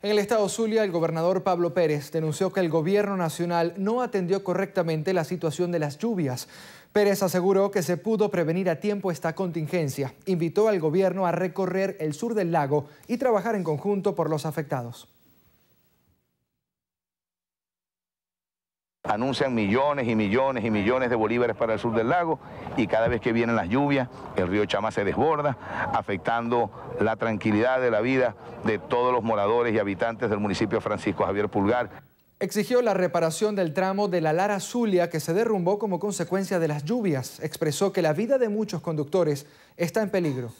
En el estado Zulia, el gobernador Pablo Pérez denunció que el gobierno nacional no atendió correctamente la situación de las lluvias. Pérez aseguró que se pudo prevenir a tiempo esta contingencia. Invitó al gobierno a recorrer el sur del lago y trabajar en conjunto por los afectados. anuncian millones y millones y millones de bolívares para el sur del lago y cada vez que vienen las lluvias el río Chama se desborda, afectando la tranquilidad de la vida de todos los moradores y habitantes del municipio Francisco Javier Pulgar. Exigió la reparación del tramo de la Lara Zulia que se derrumbó como consecuencia de las lluvias. Expresó que la vida de muchos conductores está en peligro.